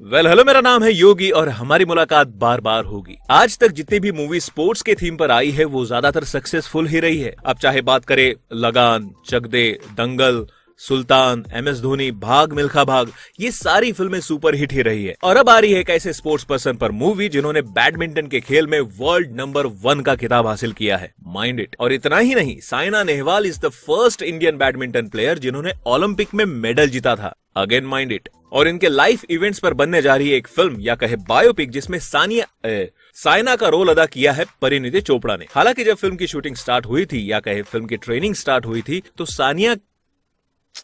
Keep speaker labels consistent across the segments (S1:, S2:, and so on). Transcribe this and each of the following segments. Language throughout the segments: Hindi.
S1: वेल well, हेलो मेरा नाम है योगी और हमारी मुलाकात बार बार होगी आज तक जितनी भी मूवी स्पोर्ट्स के थीम पर आई है वो ज्यादातर सक्सेसफुल ही रही है अब चाहे बात करें लगान चकदे दंगल सुल्तान एम एस धोनी भाग मिल्खा भाग ये सारी फिल्में सुपर हिट ही रही है और अब आ रही है एक ऐसे स्पोर्ट्स पर्सन पर मूवी जिन्होंने बैडमिंटन के खेल में वर्ल्ड नंबर वन का किताब हासिल किया है माइंड इट और इतना ही नहीं Saina Nehwal is the first Indian badminton player जिन्होंने ओलंपिक में मेडल जीता था अगेन माइंड इट और इनके लाइफ इवेंट्स पर बनने जा रही एक फिल्म या कहे बायोपिक जिसमें सानिया ए, साइना का रोल अदा किया है परिणीति चोपड़ा ने हालांकि जब फिल्म की शूटिंग स्टार्ट हुई थी या कहे फिल्म की ट्रेनिंग स्टार्ट हुई थी तो सानिया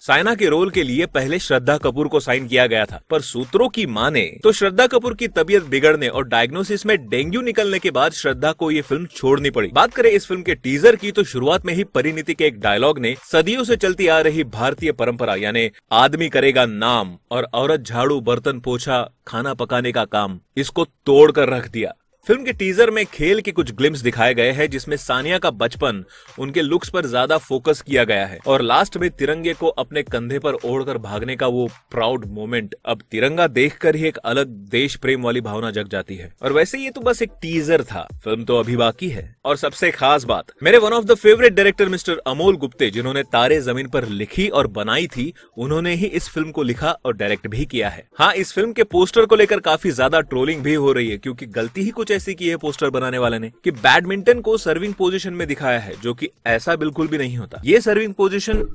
S1: साइना के रोल के लिए पहले श्रद्धा कपूर को साइन किया गया था पर सूत्रों की माने तो श्रद्धा कपूर की तबीयत बिगड़ने और डायग्नोसिस में डेंगू निकलने के बाद श्रद्धा को ये फिल्म छोड़नी पड़ी बात करें इस फिल्म के टीजर की तो शुरुआत में ही परिणीति के एक डायलॉग ने सदियों से चलती आ रही भारतीय परंपरा यानी आदमी करेगा नाम और औरत झाड़ू बर्तन पोछा खाना पकाने का काम इसको तोड़ कर रख दिया फिल्म के टीजर में खेल के कुछ ग्लिम्स दिखाए गए हैं जिसमें सानिया का बचपन उनके लुक्स पर ज्यादा फोकस किया गया है और लास्ट में तिरंगे को अपने कंधे पर ओढ़कर भागने का वो प्राउड मोमेंट अब तिरंगा देखकर ही एक अलग देश प्रेम वाली भावना जग जाती है और वैसे ये तो बस एक टीजर था फिल्म तो अभी बाकी है और सबसे खास बात मेरे one of the favourite director mister Amol Gupte जिन्होंने तारे जमीन पर लिखी और बनाई थी उन्होंने ही इस फिल्म को लिखा और डायरेक्ट भी किया है हाँ इस फिल्म के पोस्टर को लेकर काफी ज्यादा ट्रोलिंग भी हो रही है क्योंकि गलती ही कुछ ऐसी की है पोस्टर बनाने वाले ने कि बैडमिंटन को सर्विंग पोजीशन में दिखाया है जो कि ऐसा बिल्कुल भी नहीं होता ये सर्विंग पोजीशन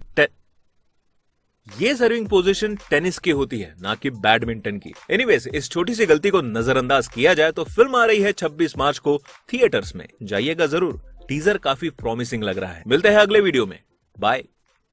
S1: ये सर्विंग पोजीशन टेनिस की होती है ना कि बैडमिंटन की एनीवेज इस छोटी सी गलती को नजरअंदाज किया जाए तो फिल्म आ रही है 26 मार्च को थिएटर्स में जाइएगा जरूर टीजर काफी प्रॉमिसिंग लग रहा है मिलते हैं अगले वीडियो में बाय